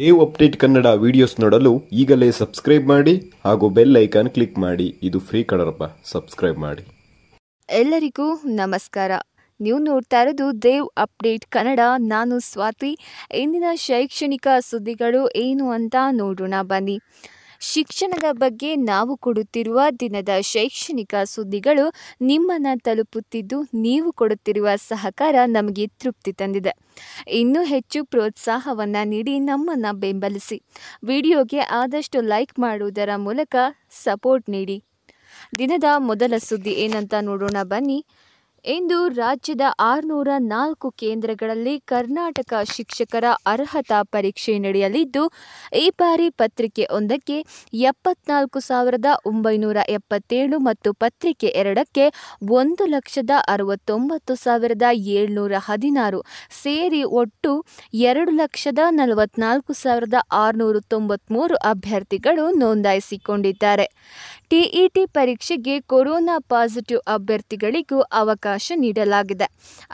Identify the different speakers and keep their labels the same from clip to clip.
Speaker 1: Dev update Kannada videos ನೋಡಲು ಈಗಲೇ subscribe ಮಾಡಿ ಹಾಗೂ ಬೆಲ್ ಐಕಾನ್ ಕ್ಲಿಕ್ ಮಾಡಿ ಇದು ಫ್ರೀ ಕಡರಪ್ಪ ಸಬ್ಸ್ಕ್ರೈಬ್ ಮಾಡಿ ಎಲ್ಲರಿಗೂ ನಮಸ್ಕಾರ ನೀವು ನೋಡ್ತಾ ಇರೋದು ದೇವ್ ಅಪ್ಡೇಟ್ ಕನ್ನಡ ನಾನು ಸ್ವಾತಿ ಇಂದಿನ ಶೈಕ್ಷಣಿಕ ಸುದ್ದಿಗಳು ಏನು ಅಂತ ನೋಡೋಣ ಬನ್ನಿ ಶಿಕ್ಷಣದ ಬಗ್ಗೆ ನಾವು ಕೊಡುತ್ತಿರುವ ದಿನದ ಶೈಕ್ಷಣಿಕ ಸುದ್ದಿಗಳು ನಿಮ್ಮನ್ನು ತಲುಪುತ್ತಿದ್ದು ನೀವು ಕೊಡುತ್ತಿರುವ ಸಹಕಾರ ನಮಗೆ ತೃಪ್ತಿ ತಂದಿದೆ ಇನ್ನೂ ಹೆಚ್ಚು ಪ್ರೋತ್ಸಾಹವನ್ನು ನೀಡಿ ನಮ್ಮನ್ನು ಬೆಂಬಲಿಸಿ ವಿಡಿಯೋಗೆ ಆದಷ್ಟು ಲೈಕ್ ಮಾಡುವುದರ ಮೂಲಕ ಸಪೋರ್ಟ್ ನೀಡಿ ದಿನದ ಮೊದಲ ಸುದ್ದಿ ಏನಂತ ನೋಡೋಣ ಬನ್ನಿ ಇಂದು ರಾಜ್ಯದ ಆರುನೂರ ನಾಲ್ಕು ಕೇಂದ್ರಗಳಲ್ಲಿ ಕರ್ನಾಟಕ ಶಿಕ್ಷಕರ ಅರ್ಹತಾ ಪರೀಕ್ಷೆ ನಡೆಯಲಿದ್ದು ಈ ಬಾರಿ ಪತ್ರಿಕೆ ಒಂದಕ್ಕೆ ಎಪ್ಪತ್ನಾಲ್ಕು ಸಾವಿರದ ಒಂಬೈನೂರ ಎಪ್ಪತ್ತೇಳು ಮತ್ತು ಪತ್ರಿಕೆ ಎರಡಕ್ಕೆ ಒಂದು ಲಕ್ಷದ ಅರವತ್ತೊಂಬತ್ತು ಸಾವಿರದ ಏಳ್ನೂರ ಹದಿನಾರು ಸೇರಿ ಒಟ್ಟು ಎರಡು ಲಕ್ಷದ ನಲವತ್ನಾಲ್ಕು ಸಾವಿರದ ಆರುನೂರ ತೊಂಬತ್ಮೂರು ಅಭ್ಯರ್ಥಿಗಳು ನೋಂದಾಯಿಸಿಕೊಂಡಿದ್ದಾರೆ ಟಿಇಟಿ ಪರೀಕ್ಷೆಗೆ ಕೊರೋನಾ ಪಾಸಿಟಿವ್ ಅಭ್ಯರ್ಥಿಗಳಿಗೂ ಅವಕಾಶ ಅವಕಾಶ ನೀಡಲಾಗಿದೆ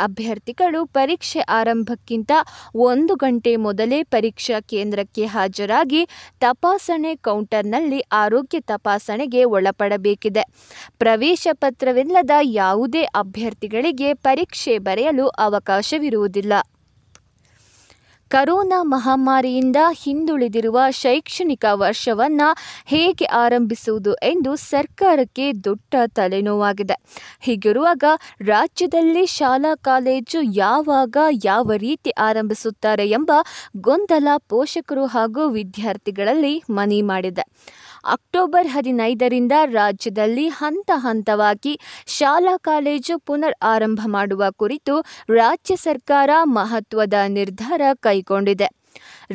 Speaker 1: ಅಭ್ಯರ್ಥಿಗಳು ಪರೀಕ್ಷೆ ಆರಂಭಕ್ಕಿಂತ ಒಂದು ಗಂಟೆ ಮೊದಲೇ ಪರೀಕ್ಷಾ ಕೇಂದ್ರಕ್ಕೆ ಹಾಜರಾಗಿ ತಪಾಸಣೆ ಕೌಂಟರ್ನಲ್ಲಿ ಆರೋಗ್ಯ ತಪಾಸಣೆಗೆ ಒಳಪಡಬೇಕಿದೆ ಪ್ರವೇಶ ಪತ್ರವಿಲ್ಲದ ಯಾವುದೇ ಅಭ್ಯರ್ಥಿಗಳಿಗೆ ಪರೀಕ್ಷೆ ಬರೆಯಲು ಅವಕಾಶವಿರುವುದಿಲ್ಲ ಕರೋನಾ ಮಹಾಮಾರಿಯಿಂದ ಹಿಂದುಳಿದಿರುವ ಶೈಕ್ಷಣಿಕ ವರ್ಷವನ್ನು ಹೇಗೆ ಆರಂಭಿಸುವುದು ಎಂದು ಸರ್ಕಾರಕ್ಕೆ ದೊಡ್ಡ ತಲೆನೋವಾಗಿದೆ ಹೀಗಿರುವಾಗ ರಾಜ್ಯದಲ್ಲಿ ಶಾಲಾ ಕಾಲೇಜು ಯಾವಾಗ ಯಾವ ರೀತಿ ಆರಂಭಿಸುತ್ತಾರೆ ಎಂಬ ಗೊಂದಲ ಪೋಷಕರು ಹಾಗೂ ವಿದ್ಯಾರ್ಥಿಗಳಲ್ಲಿ ಮನಿ ಮಾಡಿದೆ ಅಕ್ಟೋಬರ್ ಹದಿನೈದರಿಂದ ರಾಜ್ಯದಲ್ಲಿ ಹಂತ ಹಂತವಾಗಿ ಶಾಲಾ ಕಾಲೇಜು ಪುನರ್ ಆರಂಭ ಮಾಡುವ ಕುರಿತು ರಾಜ್ಯ ಸರ್ಕಾರ ಮಹತ್ವದ ನಿರ್ಧಾರ ಕೈಗೊಂಡಿದೆ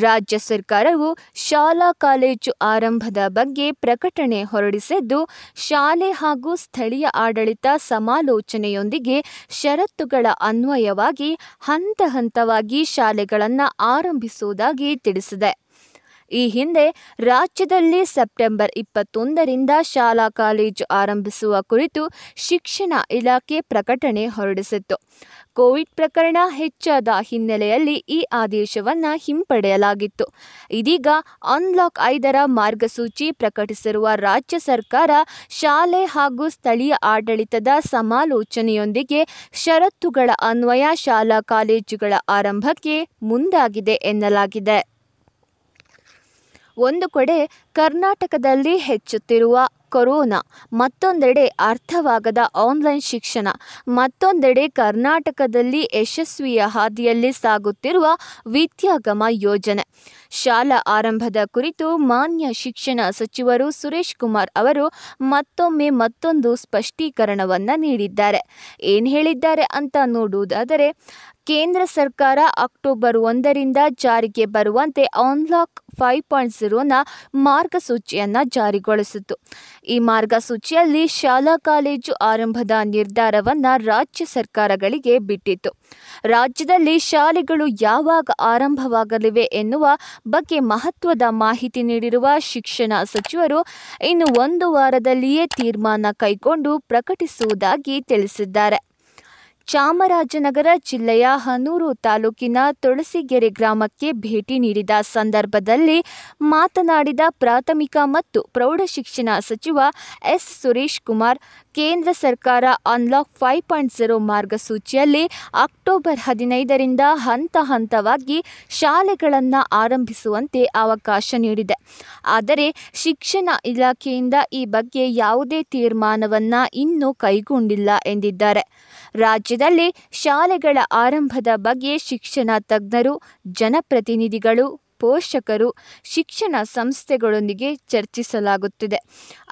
Speaker 1: ರಾಜ್ಯ ಸರ್ಕಾರವು ಶಾಲಾ ಕಾಲೇಜು ಆರಂಭದ ಬಗ್ಗೆ ಪ್ರಕಟಣೆ ಹೊರಡಿಸಿದ್ದು ಶಾಲೆ ಹಾಗೂ ಸ್ಥಳೀಯ ಆಡಳಿತ ಸಮಾಲೋಚನೆಯೊಂದಿಗೆ ಷರತ್ತುಗಳ ಅನ್ವಯವಾಗಿ ಹಂತ ಹಂತವಾಗಿ ಶಾಲೆಗಳನ್ನು ಆರಂಭಿಸುವುದಾಗಿ ತಿಳಿಸಿದೆ ಈ ಹಿಂದೆ ರಾಜ್ಯದಲ್ಲಿ ಸೆಪ್ಟೆಂಬರ್ ಇಪ್ಪತ್ತೊಂದರಿಂದ ಶಾಲಾ ಕಾಲೇಜು ಆರಂಭಿಸುವ ಕುರಿತು ಶಿಕ್ಷಣ ಇಲಾಖೆ ಪ್ರಕಟಣೆ ಹೊರಡಿಸಿತ್ತು ಕೋವಿಡ್ ಪ್ರಕರಣ ಹೆಚ್ಚಾದ ಹಿನ್ನೆಲೆಯಲ್ಲಿ ಈ ಆದೇಶವನ್ನು ಹಿಂಪಡೆಯಲಾಗಿತ್ತು ಇದೀಗ ಅನ್ಲಾಕ್ ಐದರ ಮಾರ್ಗಸೂಚಿ ಪ್ರಕಟಿಸಿರುವ ರಾಜ್ಯ ಸರ್ಕಾರ ಶಾಲೆ ಹಾಗೂ ಸ್ಥಳೀಯ ಆಡಳಿತದ ಸಮಾಲೋಚನೆಯೊಂದಿಗೆ ಷರತ್ತುಗಳ ಅನ್ವಯ ಶಾಲಾ ಕಾಲೇಜುಗಳ ಆರಂಭಕ್ಕೆ ಮುಂದಾಗಿದೆ ಎನ್ನಲಾಗಿದೆ ಒಂದು ಕಡೆ ಕರ್ನಾಟಕದಲ್ಲಿ ಹೆಚ್ಚುತ್ತಿರುವ ಕೊರೋನಾ ಮತ್ತೊಂದೆಡೆ ಅರ್ಥವಾಗದ ಆನ್ಲೈನ್ ಶಿಕ್ಷಣ ಮತ್ತೊಂದೆಡೆ ಕರ್ನಾಟಕದಲ್ಲಿ ಯಶಸ್ವಿಯ ಹಾದಿಯಲ್ಲಿ ಸಾಗುತ್ತಿರುವ ವಿದ್ಯಾಗಮ ಯೋಜನೆ ಶಾಲಾ ಆರಂಭದ ಕುರಿತು ಮಾನ್ಯ ಶಿಕ್ಷಣ ಸಚಿವರು ಸುರೇಶ್ ಕುಮಾರ್ ಅವರು ಮತ್ತೊಮ್ಮೆ ಮತ್ತೊಂದು ಸ್ಪಷ್ಟೀಕರಣವನ್ನು ನೀಡಿದ್ದಾರೆ ಏನು ಹೇಳಿದ್ದಾರೆ ಅಂತ ನೋಡುವುದಾದರೆ ಕೇಂದ್ರ ಸರ್ಕಾರ ಅಕ್ಟೋಬರ್ ಒಂದರಿಂದ ಜಾರಿಗೆ ಬರುವಂತೆ ಅನ್ಲಾಕ್ ಫೈವ್ ಪಾಯಿಂಟ್ ಜೀರೋನ ಮಾರ್ಗಸೂಚಿಯನ್ನು ಜಾರಿಗೊಳಿಸಿತು ಈ ಮಾರ್ಗಸೂಚಿಯಲ್ಲಿ ಶಾಲಾ ಕಾಲೇಜು ಆರಂಭದ ನಿರ್ಧಾರವನ್ನು ರಾಜ್ಯ ಸರ್ಕಾರಗಳಿಗೆ ಬಿಟ್ಟಿತ್ತು ರಾಜ್ಯದಲ್ಲಿ ಶಾಲೆಗಳು ಯಾವಾಗ ಆರಂಭವಾಗಲಿವೆ ಎನ್ನುವ ಬಗ್ಗೆ ಮಹತ್ವದ ಮಾಹಿತಿ ನೀಡಿರುವ ಶಿಕ್ಷಣ ಸಚಿವರು ಇನ್ನು ಒಂದು ವಾರದಲ್ಲಿಯೇ ತೀರ್ಮಾನ ಕೈಗೊಂಡು ಪ್ರಕಟಿಸುವುದಾಗಿ ತಿಳಿಸಿದ್ದಾರೆ ಚಾಮರಾಜನಗರ ಜಿಲ್ಲೆಯ ಹನೂರು ತಾಲೂಕಿನ ತುಳಸಿಗೆರೆ ಗ್ರಾಮಕ್ಕೆ ಭೇಟಿ ನೀಡಿದ ಸಂದರ್ಭದಲ್ಲಿ ಮಾತನಾಡಿದ ಪ್ರಾಥಮಿಕ ಮತ್ತು ಪ್ರೌಢಶಿಕ್ಷಣ ಸಚಿವ ಎಸ್ ಸುರೇಶ್ ಕುಮಾರ್ ಕೇಂದ್ರ ಸರ್ಕಾರ ಅನ್ಲಾಕ್ ಫೈವ್ ಪಾಯಿಂಟ್ ಜೀರೋ ಮಾರ್ಗಸೂಚಿಯಲ್ಲಿ ಅಕ್ಟೋಬರ್ ಹದಿನೈದರಿಂದ ಹಂತ ಹಂತವಾಗಿ ಶಾಲೆಗಳನ್ನು ಆರಂಭಿಸುವಂತೆ ಅವಕಾಶ ನೀಡಿದೆ ಆದರೆ ಶಿಕ್ಷಣ ಇಲಾಖೆಯಿಂದ ಈ ಬಗ್ಗೆ ಯಾವುದೇ ತೀರ್ಮಾನವನ್ನು ಇನ್ನೂ ಕೈಗೊಂಡಿಲ್ಲ ಎಂದಿದ್ದಾರೆ ರಾಜ್ಯದಲ್ಲಿ ಶಾಲೆಗಳ ಆರಂಭದ ಬಗ್ಗೆ ಶಿಕ್ಷಣ ತಜ್ಞರು ಜನಪ್ರತಿನಿಧಿಗಳು ಪೋಷಕರು ಶಿಕ್ಷಣ ಸಂಸ್ಥೆಗಳೊಂದಿಗೆ ಚರ್ಚಿಸಲಾಗುತ್ತಿದೆ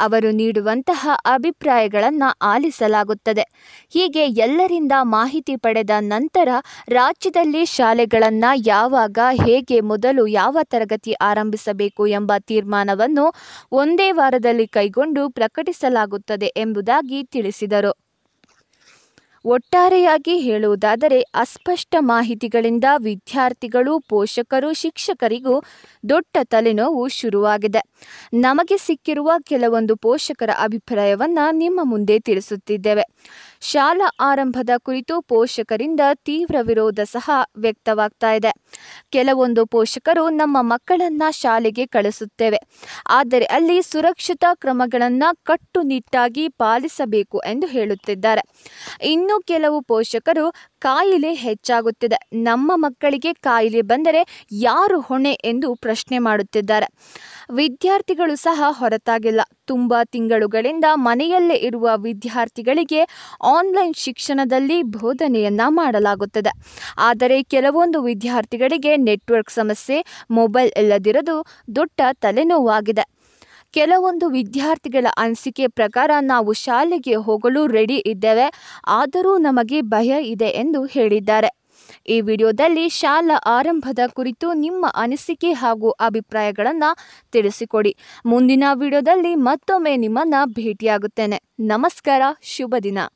Speaker 1: ಅವರು ನೀಡುವಂತಹ ಅಭಿಪ್ರಾಯಗಳನ್ನು ಆಲಿಸಲಾಗುತ್ತದೆ ಹೀಗೆ ಎಲ್ಲರಿಂದ ಮಾಹಿತಿ ಪಡೆದ ನಂತರ ರಾಜ್ಯದಲ್ಲಿ ಶಾಲೆಗಳನ್ನು ಯಾವಾಗ ಹೇಗೆ ಮೊದಲು ಯಾವ ತರಗತಿ ಆರಂಭಿಸಬೇಕು ಎಂಬ ತೀರ್ಮಾನವನ್ನು ಒಂದೇ ವಾರದಲ್ಲಿ ಕೈಗೊಂಡು ಪ್ರಕಟಿಸಲಾಗುತ್ತದೆ ಎಂಬುದಾಗಿ ತಿಳಿಸಿದರು ಒಟ್ಟಾರೆಯಾಗಿ ಹೇಳುವುದಾದರೆ ಅಸ್ಪಷ್ಟ ಮಾಹಿತಿಗಳಿಂದ ವಿದ್ಯಾರ್ಥಿಗಳು ಪೋಷಕರು ಶಿಕ್ಷಕರಿಗೂ ದೊಡ್ಡ ತಲೆನೋವು ಶುರುವಾಗಿದೆ ನಮಗೆ ಸಿಕ್ಕಿರುವ ಕೆಲವೊಂದು ಪೋಷಕರ ಅಭಿಪ್ರಾಯವನ್ನು ನಿಮ್ಮ ಮುಂದೆ ತಿಳಿಸುತ್ತಿದ್ದೇವೆ ಶಾಲಾ ಆರಂಭದ ಕುರಿತು ಪೋಷಕರಿಂದ ತೀವ್ರ ವಿರೋಧ ಸಹ ವ್ಯಕ್ತವಾಗ್ತಾ ಇದೆ ಕೆಲವೊಂದು ಪೋಷಕರು ನಮ್ಮ ಮಕ್ಕಳನ್ನ ಶಾಲೆಗೆ ಕಳಿಸುತ್ತೇವೆ ಆದರೆ ಅಲ್ಲಿ ಸುರಕ್ಷತಾ ಕ್ರಮಗಳನ್ನು ಕಟ್ಟುನಿಟ್ಟಾಗಿ ಪಾಲಿಸಬೇಕು ಎಂದು ಹೇಳುತ್ತಿದ್ದಾರೆ ಇನ್ನು ಕೆಲವು ಪೋಷಕರು ಕಾಯಿಲೆ ಹೆಚ್ಚಾಗುತ್ತಿದೆ ನಮ್ಮ ಮಕ್ಕಳಿಗೆ ಕಾಯಿಲೆ ಬಂದರೆ ಯಾರು ಹೊಣೆ ಎಂದು ಪ್ರಶ್ನೆ ಮಾಡುತ್ತಿದ್ದಾರೆ ವಿದ್ಯಾರ್ಥಿಗಳು ಸಹ ಹೊರತಾಗಿಲ್ಲ ತುಂಬ ತಿಂಗಳುಗಳಿಂದ ಮನೆಯಲ್ಲೇ ಇರುವ ವಿದ್ಯಾರ್ಥಿಗಳಿಗೆ ಆನ್ಲೈನ್ ಶಿಕ್ಷಣದಲ್ಲಿ ಬೋಧನೆಯನ್ನ ಮಾಡಲಾಗುತ್ತದೆ ಆದರೆ ಕೆಲವೊಂದು ವಿದ್ಯಾರ್ಥಿಗಳಿಗೆ ನೆಟ್ವರ್ಕ್ ಸಮಸ್ಯೆ ಮೊಬೈಲ್ ಇಲ್ಲದಿರೋದು ದೊಡ್ಡ ತಲೆನೋವಾಗಿದೆ ಕೆಲವೊಂದು ವಿದ್ಯಾರ್ಥಿಗಳ ಅನಿಸಿಕೆ ಪ್ರಕಾರ ನಾವು ಶಾಲೆಗೆ ಹೋಗಲು ರೆಡಿ ಇದ್ದೇವೆ ಆದರೂ ನಮಗೆ ಭಯ ಇದೆ ಎಂದು ಹೇಳಿದ್ದಾರೆ ಈ ವಿಡಿಯೋದಲ್ಲಿ ಶಾಲಾ ಆರಂಭದ ಕುರಿತು ನಿಮ್ಮ ಅನಿಸಿಕೆ ಹಾಗೂ ಅಭಿಪ್ರಾಯಗಳನ್ನು ತಿಳಿಸಿಕೊಡಿ ಮುಂದಿನ ವಿಡಿಯೋದಲ್ಲಿ ಮತ್ತೊಮ್ಮೆ ನಿಮ್ಮನ್ನು ಭೇಟಿಯಾಗುತ್ತೇನೆ ನಮಸ್ಕಾರ ಶುಭ ದಿನ